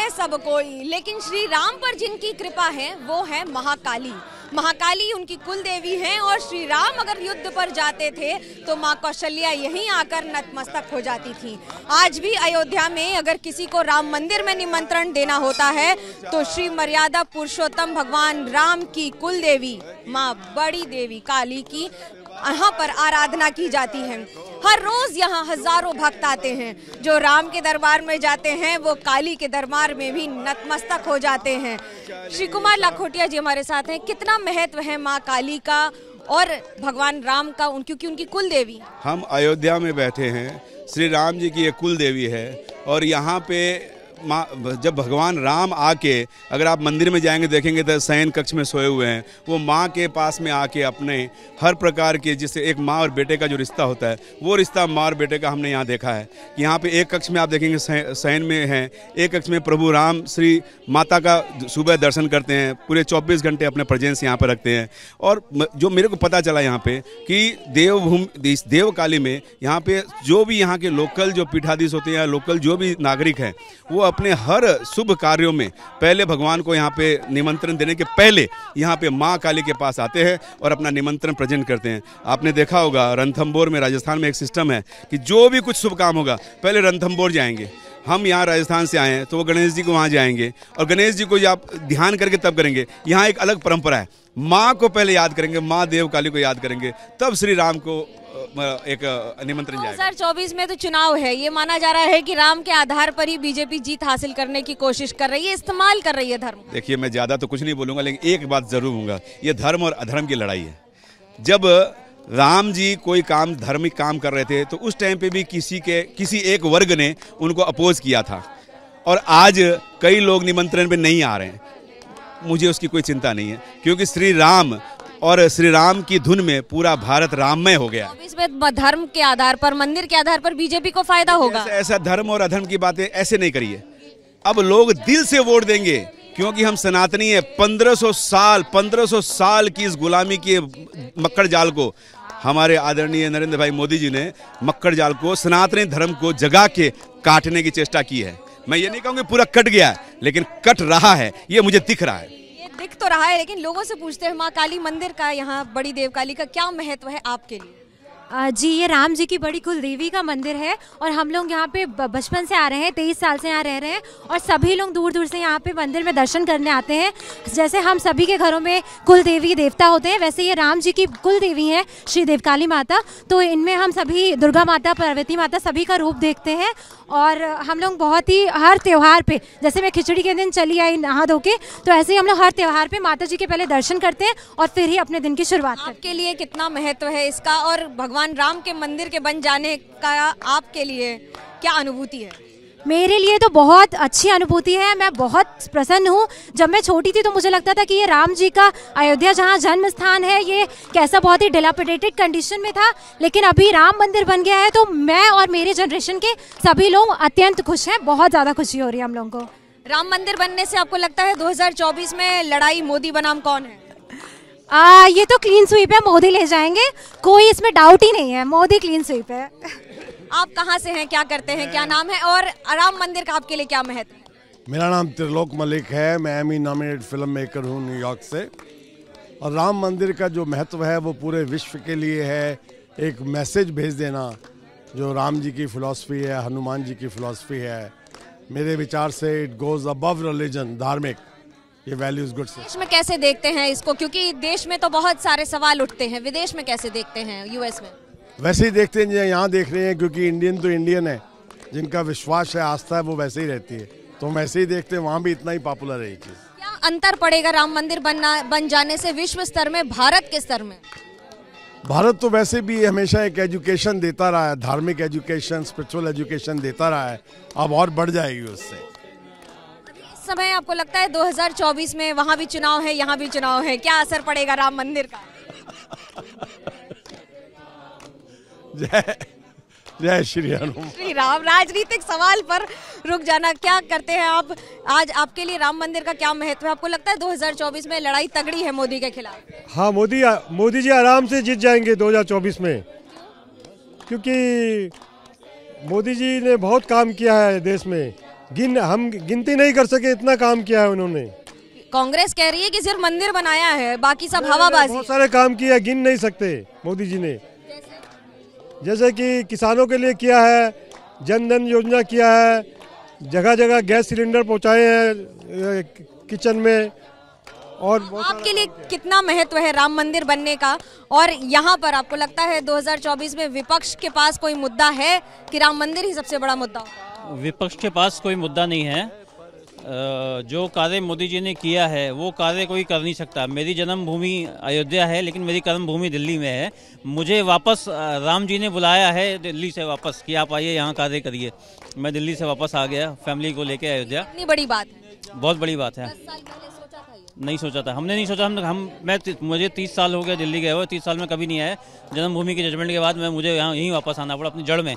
है सब कोई लेकिन श्री राम पर जिनकी कृपा है वो है महाकाली महाकाली उनकी कुल देवी हैं और श्री राम अगर युद्ध पर जाते थे तो माँ कौशल्या यहीं आकर नतमस्तक हो जाती थी आज भी अयोध्या में अगर किसी को राम मंदिर में निमंत्रण देना होता है तो श्री मर्यादा पुरुषोत्तम भगवान राम की कुल देवी माँ बड़ी देवी काली की यहाँ पर आराधना की जाती है हर रोज यहाँ हजारों भक्त आते हैं जो राम के दरबार में जाते हैं वो काली के दरबार में भी नतमस्तक हो जाते हैं श्री कुमार लाखोटिया जी हमारे साथ हैं कितना महत्व है माँ काली का और भगवान राम का उन क्योंकि उनकी कुल देवी हम अयोध्या में बैठे हैं श्री राम जी की ये कुल देवी है और यहाँ पे माँ जब भगवान राम आके अगर आप मंदिर में जाएंगे देखेंगे तो शयन कक्ष में सोए हुए हैं वो माँ के पास में आके अपने हर प्रकार के जैसे एक माँ और बेटे का जो रिश्ता होता है वो रिश्ता माँ और बेटे का हमने यहाँ देखा है कि यहाँ पे एक कक्ष में आप देखेंगे शयन में हैं एक कक्ष में प्रभु राम श्री माता का सुबह दर्शन करते हैं पूरे चौबीस घंटे अपने प्रजेंस यहाँ पर रखते हैं और जो मेरे को पता चला यहाँ पर कि देवभूमि देवकाली में यहाँ पर जो भी यहाँ के लोकल जो पीठाधीश होते हैं लोकल जो भी नागरिक हैं वो अपने हर शुभ कार्यों में पहले भगवान को यहाँ पे निमंत्रण देने के पहले यहाँ पे माँ काली के पास आते हैं और अपना निमंत्रण प्रेजेंट करते हैं आपने देखा होगा रणथम्बोर में राजस्थान में एक सिस्टम है कि जो भी कुछ शुभ काम होगा पहले रणथम्बोर जाएंगे हम यहाँ राजस्थान से आए हैं तो वो गणेश जी को वहाँ जाएंगे और गणेश जी को आप ध्यान करके तब करेंगे यहाँ एक अलग परंपरा है माँ को पहले याद करेंगे माँ देवकाली को याद करेंगे तब श्री राम को एक निमंत्रण जाएगा हजार चौबीस में तो चुनाव है ये माना जा रहा है कि राम के आधार पर ही बीजेपी जीत हासिल करने की कोशिश कर रही है इस्तेमाल कर रही है धर्म देखिए मैं ज्यादा तो कुछ नहीं बोलूंगा लेकिन एक बात जरूर हूँ ये धर्म और अधर्म की लड़ाई है जब राम जी कोई काम धार्मिक काम कर रहे थे तो उस टाइम पे भी किसी के किसी एक वर्ग ने उनको अपोज किया था और आज कई लोग निमंत्रण पे नहीं आ रहे हैं मुझे उसकी कोई चिंता नहीं है क्योंकि श्री राम और श्री राम की धुन में पूरा भारत राममय हो गया तो इसमें धर्म के आधार पर मंदिर के आधार पर बीजेपी को फायदा होगा ऐसा धर्म और अधर्म की बातें ऐसे नहीं करिए अब लोग दिल से वोट देंगे क्योंकि हम सनातनी पंद्रह 1500 साल 1500 साल की इस गुलामी के मक्कड़ जाल को हमारे आदरणीय नरेंद्र भाई मोदी जी ने मक्कड़ जाल को सनातनी धर्म को जगा के काटने की चेष्टा की है मैं ये नहीं कहूँगी पूरा कट गया है लेकिन कट रहा है ये मुझे दिख रहा है ये दिख तो रहा है लेकिन लोगों से पूछते हैं माँ काली मंदिर का यहाँ बड़ी देवकाली का क्या महत्व है आपके लिए जी ये राम जी की बड़ी कुल देवी का मंदिर है और हम लोग यहाँ पे बचपन से आ रहे हैं तेईस साल से यहाँ रह रहे हैं और सभी लोग दूर दूर से यहाँ पे मंदिर में दर्शन करने आते हैं जैसे हम सभी के घरों में कुल देवी देवता होते हैं वैसे ये राम जी की कुल देवी हैं श्री देवकाली माता तो इनमें हम सभी दुर्गा माता पार्वती माता सभी का रूप देखते हैं और हम लोग बहुत ही हर त्यौहार पे जैसे मैं खिचड़ी के दिन चली आई नहा धो के तो ऐसे ही हम लोग हर त्यौहार पे माता जी के पहले दर्शन करते हैं और फिर ही अपने दिन की शुरुआत आपके लिए कितना महत्व है इसका और भगवान भगवान राम के मंदिर के बन जाने का आपके लिए क्या अनुभूति है मेरे लिए तो बहुत अच्छी अनुभूति है मैं बहुत प्रसन्न हूँ जब मैं छोटी थी तो मुझे लगता था कि ये राम जी का अयोध्या जहाँ जन्म स्थान है ये कैसा बहुत ही डिलापिडेटेड कंडीशन में था लेकिन अभी राम मंदिर बन गया है तो मैं और मेरे जनरेशन के सभी लोग अत्यंत खुश हैं बहुत ज़्यादा खुशी हो रही है हम लोगों को राम मंदिर बनने से आपको लगता है 2024 में लड़ाई मोदी बनाम कौन है आ, ये तो क्लीन स्वीप है मोदी ले जाएंगे कोई इसमें डाउट ही नहीं है मोदी क्लीन स्वीप है आप कहाँ से हैं क्या करते हैं क्या नाम है और राम मंदिर का आपके लिए क्या महत्व मेरा नाम त्रिलोक मलिक है मैं एमी नॉमिनेट फिल्म मेकर हूँ न्यूयॉर्क से और राम मंदिर का जो महत्व है वो पूरे विश्व के लिए है एक मैसेज भेज देना जो राम जी की फ़िलासफ़ी है हनुमान जी की फ़िलासफ़ी है मेरे विचार से इट गोज़ अबव रिलीजन धार्मिक ये वैल्यूज गुड देश में कैसे देखते हैं इसको क्योंकि देश में तो बहुत सारे सवाल उठते हैं विदेश में कैसे देखते हैं यूएस में वैसे ही देखते हैं यहाँ देख रहे हैं क्योंकि इंडियन तो इंडियन है जिनका विश्वास है आस्था है वो वैसे ही रहती है तो हम वैसे ही देखते हैं वहाँ भी इतना ही पॉपुलर है क्या अंतर पड़ेगा राम मंदिर बनना बन जाने से विश्व स्तर में भारत के स्तर में भारत तो वैसे भी हमेशा एक एजुकेशन देता रहा है धार्मिक एजुकेशन स्पिरिचुअल एजुकेशन देता रहा है अब और बढ़ जाएगी उससे समय आपको लगता है 2024 में वहाँ भी चुनाव है यहाँ भी चुनाव है क्या असर पड़ेगा राम मंदिर का जय श्री हनुमान श्री राम राजनीतिक सवाल पर रुक जाना क्या करते हैं आप आज आपके लिए राम मंदिर का क्या महत्व है आपको लगता है 2024 में लड़ाई तगड़ी है मोदी के खिलाफ हाँ मोदी मोदी जी आराम से जीत जाएंगे 2024 में क्योंकि मोदी जी ने बहुत काम किया है देश में गिन हम गिनती नहीं कर सके इतना काम किया है उन्होंने कांग्रेस कह रही है कि सिर्फ मंदिर बनाया है बाकी सब हवाबाजी बहुत सारे काम किया गिन नहीं सकते मोदी जी ने जैसे कि किसानों के लिए किया है जन धन योजना किया है जगह जगह गैस सिलेंडर पहुंचाए हैं किचन में और आपके लिए कितना महत्व है राम मंदिर बनने का और यहाँ पर आपको लगता है 2024 में विपक्ष के पास कोई मुद्दा है कि राम मंदिर ही सबसे बड़ा मुद्दा होगा विपक्ष के पास कोई मुद्दा नहीं है जो कार्य मोदी जी ने किया है वो कार्य कोई कर नहीं सकता मेरी जन्मभूमि अयोध्या है लेकिन मेरी कर्मभूमि दिल्ली में है मुझे वापस राम जी ने बुलाया है दिल्ली से वापस कि आप आइए यहाँ कार्य करिए मैं दिल्ली से वापस आ गया फैमिली को लेके अयोध्या बड़ी बात बहुत बड़ी बात है नहीं सोचा था हमने नहीं सोचा हम हम मैं मुझे तीस साल हो गया दिल्ली गए हुए तीस साल में कभी नहीं आया जन्मभूमि के जजमेंट के बाद मैं मुझे यहाँ यहीं वापस आना पड़ा अपनी जड़ में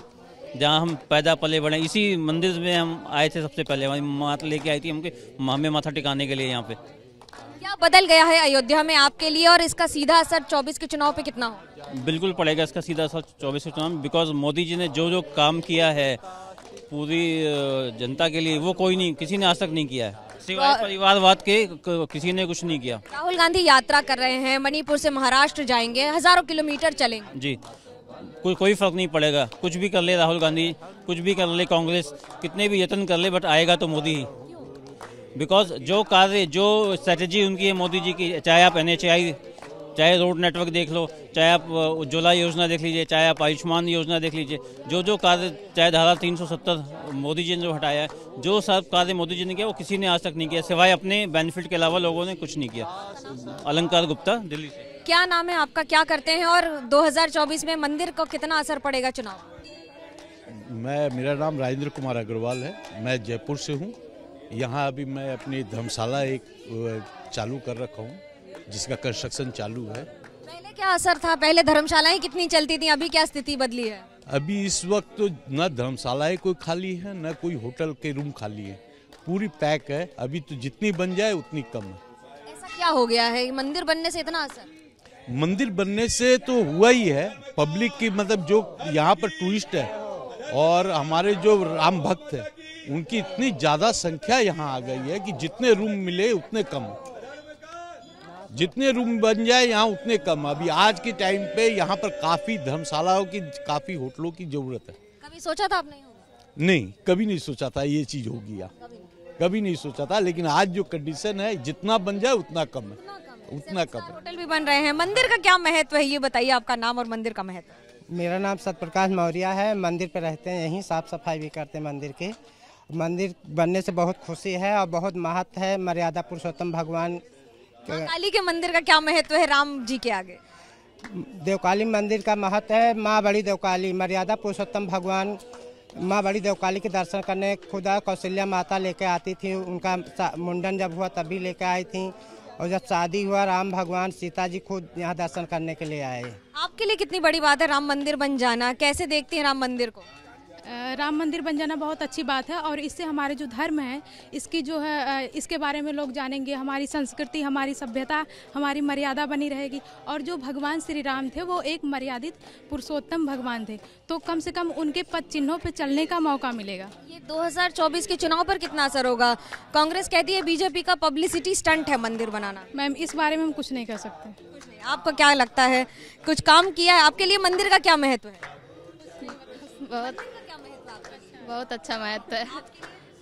जहाँ हम पैदा पले बढ़े इसी मंदिर में हम आए थे सबसे पहले हमारी माता तो लेके आई थी हमके हमें माथा टिकाने के लिए यहाँ पे क्या बदल गया है अयोध्या में आपके लिए और इसका सीधा असर 24 के चुनाव पे कितना हो बिल्कुल पड़ेगा इसका सीधा असर 24 के चुनाव बिकॉज मोदी जी ने जो जो काम किया है पूरी जनता के लिए वो कोई नहीं किसी ने आज तक नहीं किया है सिवाय परिवारवाद के किसी ने कुछ नहीं किया राहुल गांधी यात्रा कर रहे हैं मणिपुर से महाराष्ट्र जाएंगे हजारों किलोमीटर चलेंगे जी कोई कोई फर्क नहीं पड़ेगा कुछ भी कर ले राहुल गांधी कुछ भी कर ले कांग्रेस कितने भी यत्न कर ले बट आएगा तो मोदी ही बिकॉज जो कार्य जो स्ट्रेटजी उनकी है मोदी जी की चाहे आप एन चाहे रोड नेटवर्क देख लो चाहे आप उज्ज्वला योजना देख लीजिए चाहे आप आयुष्मान योजना देख लीजिए जो जो कार्य चाहे धारा 370 मोदी जी ने जो हटाया है जो सब कार्य मोदी जी ने किया वो किसी ने आज तक नहीं किया सिवाय अपने बेनिफिट के अलावा लोगों ने कुछ नहीं किया अलंकार गुप्ता दिल्ली से क्या नाम है आपका क्या करते हैं और 2024 में मंदिर को कितना असर पड़ेगा चुनाव मैं मेरा नाम राजेंद्र कुमार अग्रवाल है मैं जयपुर से हूँ यहाँ अभी मैं अपनी धर्मशाला एक चालू कर रखा हूँ जिसका कंस्ट्रक्शन चालू है पहले क्या असर था पहले धर्मशालाएं कितनी चलती थी अभी क्या स्थिति बदली है अभी इस वक्त तो न धर्मशालाएं कोई खाली है न कोई होटल के रूम खाली है पूरी पैक है अभी तो जितनी बन जाए उतनी कम है ऐसा क्या हो गया है मंदिर बनने से इतना असर मंदिर बनने से तो हुआ ही है पब्लिक की मतलब जो यहाँ पर टूरिस्ट है और हमारे जो राम भक्त है उनकी इतनी ज़्यादा संख्या यहाँ आ गई है कि जितने रूम मिले उतने कम जितने रूम बन जाए यहाँ उतने कम अभी आज के टाइम पे यहाँ पर काफ़ी धर्मशालाओं की काफ़ी होटलों की ज़रूरत है कभी सोचा था आपने नहीं नहीं कभी नहीं सोचा था ये चीज़ होगी यहाँ कभी नहीं सोचा था लेकिन आज जो कंडीशन है जितना बन जाए उतना कम है उतना कम होटल भी बन रहे हैं मंदिर का क्या महत्व है ये बताइए आपका नाम और मंदिर का महत्व मेरा नाम सतप्रकाश मौर्य है मंदिर पे रहते हैं यहीं साफ सफाई भी करते हैं मंदिर के मंदिर बनने से बहुत खुशी है और बहुत महत्व है मर्यादा पुरुषोत्तम भगवान काली के मंदिर का क्या महत्व है राम जी के आगे देवकाली मंदिर का महत्व है माँ बड़ी देवकाली मर्यादा पुरुषोत्तम भगवान माँ बड़ी देवकाली के दर्शन करने खुदा कौशल्या माता लेके आती थी उनका मुंडन जब हुआ तभी लेके आई थी और जब शादी हुआ राम भगवान सीता जी खुद यहाँ दर्शन करने के लिए आए आपके लिए कितनी बड़ी बात है राम मंदिर बन जाना कैसे देखती हैं राम मंदिर को राम मंदिर बन जाना बहुत अच्छी बात है और इससे हमारे जो धर्म है इसकी जो है इसके बारे में लोग जानेंगे हमारी संस्कृति हमारी सभ्यता हमारी मर्यादा बनी रहेगी और जो भगवान श्री राम थे वो एक मर्यादित पुरुषोत्तम भगवान थे तो कम से कम उनके पद चिन्हों पर चलने का मौका मिलेगा ये 2024 के चुनाव पर कितना असर होगा कांग्रेस कहती है बीजेपी का पब्लिसिटी स्टंट है मंदिर बनाना मैम इस बारे में हम कुछ नहीं कर सकते आपको क्या लगता है कुछ काम किया है आपके लिए मंदिर का क्या महत्व है बहुत बहुत अच्छा महत्व है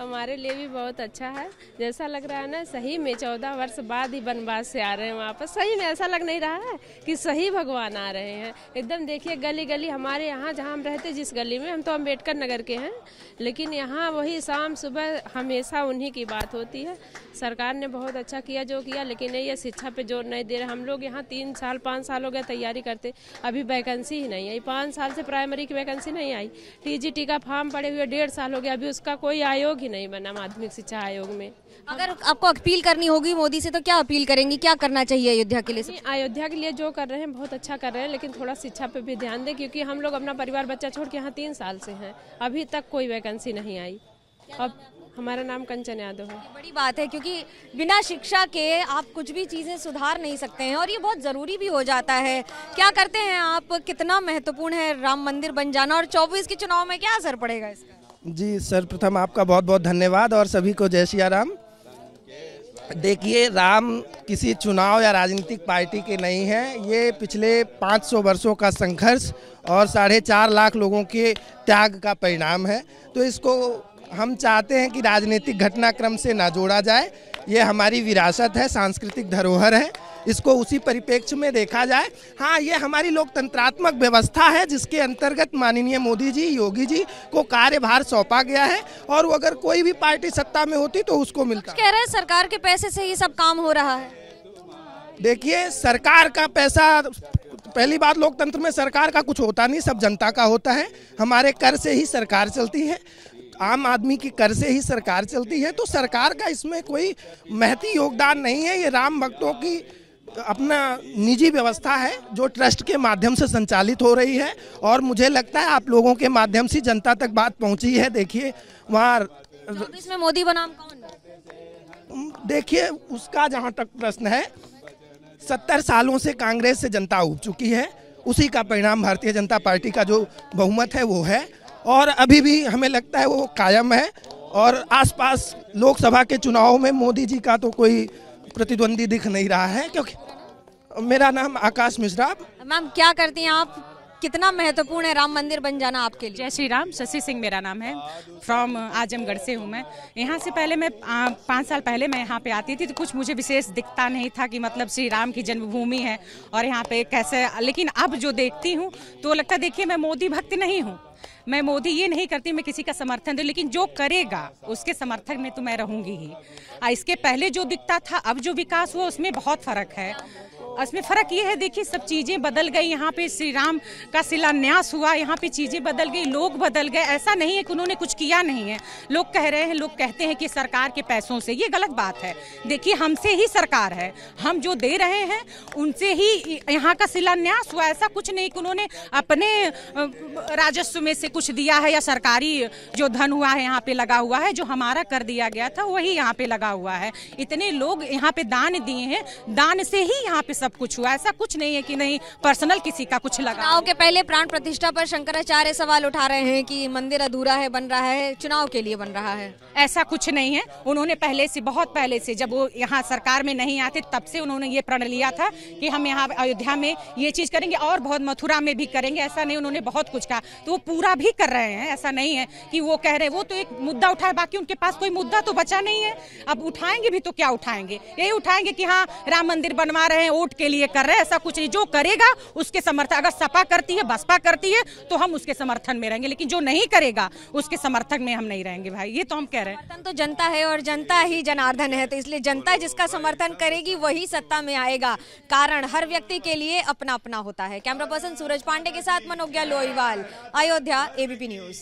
हमारे लिए भी बहुत अच्छा है जैसा लग रहा है ना सही में चौदह वर्ष बाद ही वनवास से आ रहे हैं वहाँ पर सही में ऐसा लग नहीं रहा है कि सही भगवान आ रहे हैं एकदम देखिए गली गली हमारे यहाँ जहाँ हम रहते जिस गली में हम तो अम्बेडकर नगर के हैं लेकिन यहाँ वही शाम सुबह हमेशा उन्हीं की बात होती है सरकार ने बहुत अच्छा किया जो किया लेकिन ये शिक्षा पे जोर नहीं दे रहे हम लोग यहाँ तीन साल पाँच साल हो गया तैयारी करते अभी वैकेंसी ही नहीं आई पाँच साल से प्राइमरी की वैकेंसी नहीं आई टी का फॉर्म पड़े हुए डेढ़ साल हो गया अभी उसका कोई आयोग ही नहीं बना माध्यमिक शिक्षा आयोग में अगर आपको अपील करनी होगी मोदी से तो क्या अपील करेंगी क्या करना चाहिए अयोध्या के लिए अयोध्या के लिए जो कर रहे हैं बहुत अच्छा कर रहे हैं लेकिन थोड़ा शिक्षा पे भी ध्यान दें क्योंकि हम लोग अपना परिवार बच्चा छोड़ के यहाँ तीन साल से हैं अभी तक कोई वैकेंसी नहीं आई अब हमारा नाम कंचन यादव है बड़ी बात है क्योंकि बिना शिक्षा के आप कुछ भी चीज़ें सुधार नहीं सकते हैं और ये बहुत ज़रूरी भी हो जाता है क्या करते हैं आप कितना महत्वपूर्ण है राम मंदिर बन जाना और चौबीस के चुनाव में क्या असर पड़ेगा इसका जी सर्वप्रथम आपका बहुत बहुत धन्यवाद और सभी को जय सिया राम देखिए राम किसी चुनाव या राजनीतिक पार्टी के नहीं हैं ये पिछले 500 वर्षों का संघर्ष और साढ़े चार लाख लोगों के त्याग का परिणाम है तो इसको हम चाहते हैं कि राजनीतिक घटनाक्रम से ना जोड़ा जाए ये हमारी विरासत है सांस्कृतिक धरोहर है इसको उसी परिप्रेक्ष्य में देखा जाए हाँ ये हमारी लोकतंत्रात्मक व्यवस्था है जिसके अंतर्गत माननीय मोदी जी योगी जी को कार्यभार सौंपा गया है और वो अगर कोई भी पार्टी सत्ता में होती तो उसको मिलता कह रहे हैं सरकार के पैसे से ये सब काम हो रहा है देखिए सरकार का पैसा पहली बात लोकतंत्र में सरकार का कुछ होता नहीं सब जनता का होता है हमारे कर से ही सरकार चलती है आम आदमी की कर से ही सरकार चलती है तो सरकार का इसमें कोई महती योगदान नहीं है ये राम भक्तों की अपना निजी व्यवस्था है जो ट्रस्ट के माध्यम से संचालित हो रही है और मुझे लगता है आप लोगों के माध्यम से जनता तक बात पहुंची है देखिए वहाँ में मोदी बनाम कौन देखिए उसका जहाँ तक प्रश्न है सत्तर सालों से कांग्रेस से जनता उग चुकी है उसी का परिणाम भारतीय जनता पार्टी का जो बहुमत है वो है और अभी भी हमें लगता है वो कायम है और आसपास लोकसभा के चुनाव में मोदी जी का तो कोई प्रतिद्वंदी दिख नहीं रहा है क्योंकि मेरा नाम आकाश मिश्रा मैम क्या करती हैं आप कितना महत्वपूर्ण है राम मंदिर बन जाना आपके लिए जय श्री राम शशि सिंह मेरा नाम है फ्रॉम uh, आजमगढ़ से हूँ मैं यहाँ से पहले मैं पाँच साल पहले मैं यहाँ पे आती थी तो कुछ मुझे विशेष दिखता नहीं था कि मतलब श्री राम की जन्मभूमि है और यहाँ पे कैसे लेकिन अब जो देखती हूँ तो लगता देखिए मैं मोदी भक्त नहीं हूँ मैं मोदी ये नहीं करती मैं किसी का समर्थन दूँ लेकिन जो करेगा उसके समर्थन में तो मैं रहूँगी ही इसके पहले जो दिखता था अब जो विकास हुआ उसमें बहुत फर्क है इसमें फ़र्क ये है देखिए सब चीज़ें बदल गई यहाँ पे श्री राम का शिलान्यास हुआ यहाँ पे चीज़ें बदल गई लोग बदल गए ऐसा नहीं है कि उन्होंने कुछ किया नहीं है लोग कह रहे हैं लोग कहते हैं कि सरकार के पैसों से ये गलत बात है देखिए हमसे ही सरकार है हम जो दे रहे हैं उनसे ही यहाँ का शिलान्यास हुआ ऐसा कुछ नहीं कि उन्होंने अपने राजस्व में से कुछ दिया है या सरकारी जो धन हुआ है यहाँ पे लगा हुआ है जो हमारा कर दिया गया था वही यहाँ पे लगा हुआ है इतने लोग यहाँ पे दान दिए हैं दान से ही यहाँ पे सब कुछ हुआ ऐसा कुछ नहीं है कि नहीं पर्सनल किसी का कुछ लगा चुनाव के पहले प्राण प्रतिष्ठा पर शंकराचार्य सवाल उठा रहे हैं कि मंदिर अधूरा है बन रहा है चुनाव के लिए बन रहा है ऐसा कुछ नहीं है उन्होंने पहले से बहुत पहले से जब वो यहाँ सरकार में नहीं आते तब से उन्होंने ये प्रण लिया था कि हम यहाँ अयोध्या में ये चीज करेंगे और बहुत मथुरा में भी करेंगे ऐसा नहीं उन्होंने बहुत कुछ कहा तो वो पूरा भी कर रहे हैं ऐसा नहीं है कि वो कह रहे वो तो एक मुद्दा उठाए बाकी उनके पास कोई मुद्दा तो बचा नहीं है अब उठाएंगे भी तो क्या उठाएंगे यही उठाएंगे कि हाँ राम मंदिर बनवा रहे हैं वो वोट के लिए कर रहे हैं ऐसा कुछ नहीं जो करेगा उसके समर्थन अगर सपा करती है बसपा करती है तो हम उसके समर्थन में रहेंगे लेकिन जो नहीं करेगा उसके समर्थन में हम नहीं रहेंगे भाई ये तो हम कह रहे हैं तो जनता है और जनता ही जनार्दन है तो इसलिए जनता जिसका समर्थन करेगी वही सत्ता में आएगा कारण हर व्यक्ति के लिए अपना अपना होता है कैमरा पर्सन सूरज पांडे के साथ मनोज्ञा लोईवाल अयोध्या एबीपी न्यूज